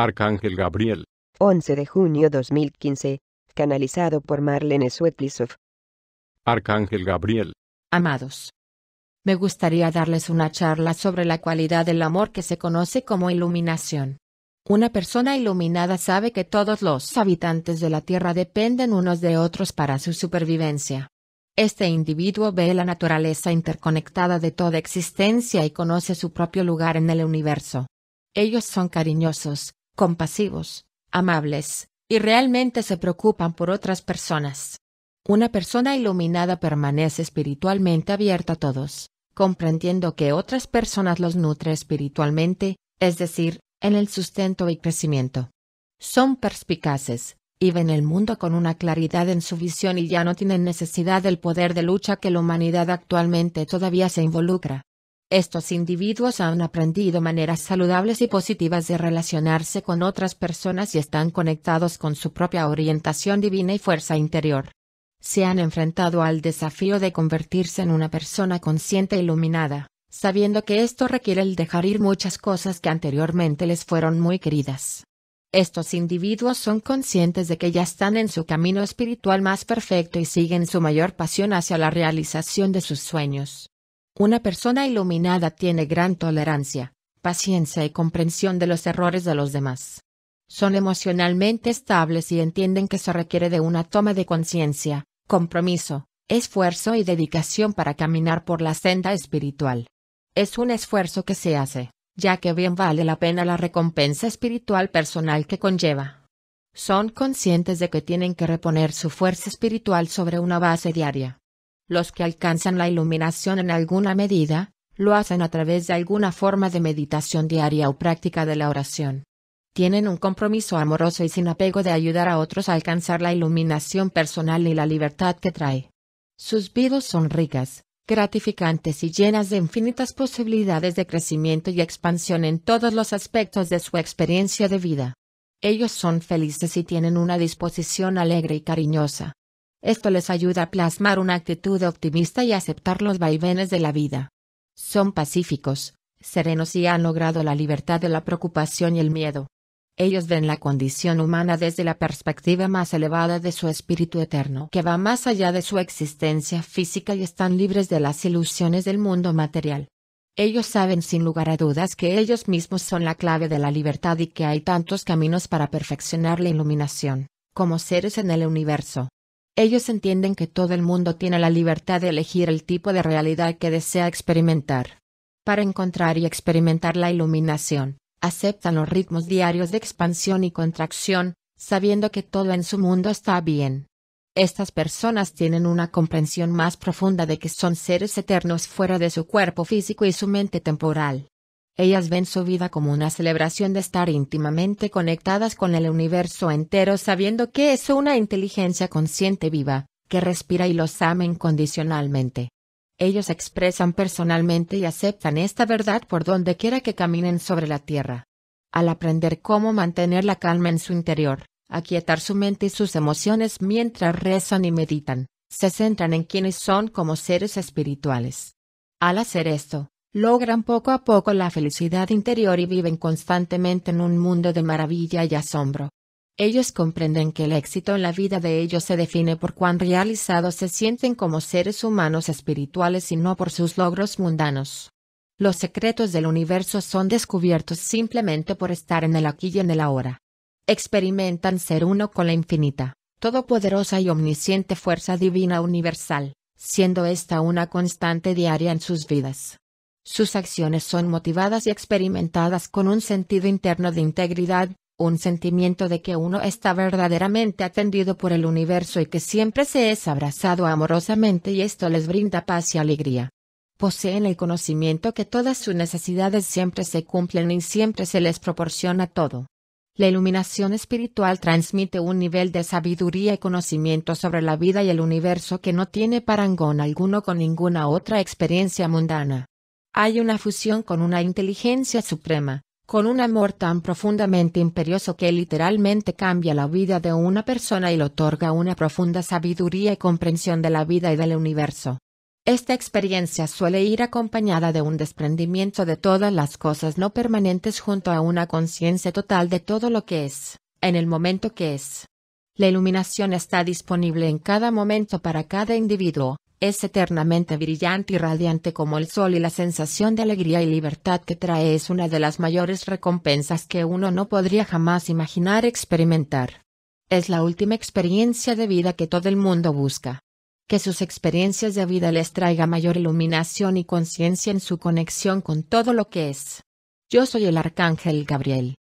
Arcángel Gabriel. 11 de junio 2015. Canalizado por Marlene Suetlisov. Arcángel Gabriel. Amados. Me gustaría darles una charla sobre la cualidad del amor que se conoce como iluminación. Una persona iluminada sabe que todos los habitantes de la Tierra dependen unos de otros para su supervivencia. Este individuo ve la naturaleza interconectada de toda existencia y conoce su propio lugar en el universo. Ellos son cariñosos, compasivos, amables, y realmente se preocupan por otras personas. Una persona iluminada permanece espiritualmente abierta a todos, comprendiendo que otras personas los nutre espiritualmente, es decir, en el sustento y crecimiento. Son perspicaces, y ven el mundo con una claridad en su visión y ya no tienen necesidad del poder de lucha que la humanidad actualmente todavía se involucra. Estos individuos han aprendido maneras saludables y positivas de relacionarse con otras personas y están conectados con su propia orientación divina y fuerza interior. Se han enfrentado al desafío de convertirse en una persona consciente e iluminada, sabiendo que esto requiere el dejar ir muchas cosas que anteriormente les fueron muy queridas. Estos individuos son conscientes de que ya están en su camino espiritual más perfecto y siguen su mayor pasión hacia la realización de sus sueños. Una persona iluminada tiene gran tolerancia, paciencia y comprensión de los errores de los demás. Son emocionalmente estables y entienden que se requiere de una toma de conciencia, compromiso, esfuerzo y dedicación para caminar por la senda espiritual. Es un esfuerzo que se hace, ya que bien vale la pena la recompensa espiritual personal que conlleva. Son conscientes de que tienen que reponer su fuerza espiritual sobre una base diaria los que alcanzan la iluminación en alguna medida, lo hacen a través de alguna forma de meditación diaria o práctica de la oración. Tienen un compromiso amoroso y sin apego de ayudar a otros a alcanzar la iluminación personal y la libertad que trae. Sus vidas son ricas, gratificantes y llenas de infinitas posibilidades de crecimiento y expansión en todos los aspectos de su experiencia de vida. Ellos son felices y tienen una disposición alegre y cariñosa. Esto les ayuda a plasmar una actitud optimista y aceptar los vaivenes de la vida. Son pacíficos, serenos y han logrado la libertad de la preocupación y el miedo. Ellos ven la condición humana desde la perspectiva más elevada de su espíritu eterno que va más allá de su existencia física y están libres de las ilusiones del mundo material. Ellos saben sin lugar a dudas que ellos mismos son la clave de la libertad y que hay tantos caminos para perfeccionar la iluminación, como seres en el universo. Ellos entienden que todo el mundo tiene la libertad de elegir el tipo de realidad que desea experimentar. Para encontrar y experimentar la iluminación, aceptan los ritmos diarios de expansión y contracción, sabiendo que todo en su mundo está bien. Estas personas tienen una comprensión más profunda de que son seres eternos fuera de su cuerpo físico y su mente temporal ellas ven su vida como una celebración de estar íntimamente conectadas con el universo entero sabiendo que es una inteligencia consciente viva, que respira y los ama incondicionalmente. Ellos expresan personalmente y aceptan esta verdad por donde quiera que caminen sobre la tierra. Al aprender cómo mantener la calma en su interior, aquietar su mente y sus emociones mientras rezan y meditan, se centran en quienes son como seres espirituales. Al hacer esto, logran poco a poco la felicidad interior y viven constantemente en un mundo de maravilla y asombro. Ellos comprenden que el éxito en la vida de ellos se define por cuán realizados se sienten como seres humanos espirituales y no por sus logros mundanos. Los secretos del universo son descubiertos simplemente por estar en el aquí y en el ahora. Experimentan ser uno con la infinita, todopoderosa y omnisciente fuerza divina universal, siendo esta una constante diaria en sus vidas. Sus acciones son motivadas y experimentadas con un sentido interno de integridad, un sentimiento de que uno está verdaderamente atendido por el universo y que siempre se es abrazado amorosamente y esto les brinda paz y alegría. Poseen el conocimiento que todas sus necesidades siempre se cumplen y siempre se les proporciona todo. La iluminación espiritual transmite un nivel de sabiduría y conocimiento sobre la vida y el universo que no tiene parangón alguno con ninguna otra experiencia mundana. Hay una fusión con una inteligencia suprema, con un amor tan profundamente imperioso que literalmente cambia la vida de una persona y le otorga una profunda sabiduría y comprensión de la vida y del universo. Esta experiencia suele ir acompañada de un desprendimiento de todas las cosas no permanentes junto a una conciencia total de todo lo que es, en el momento que es. La iluminación está disponible en cada momento para cada individuo, es eternamente brillante y radiante como el sol y la sensación de alegría y libertad que trae es una de las mayores recompensas que uno no podría jamás imaginar experimentar. Es la última experiencia de vida que todo el mundo busca. Que sus experiencias de vida les traiga mayor iluminación y conciencia en su conexión con todo lo que es. Yo soy el Arcángel Gabriel.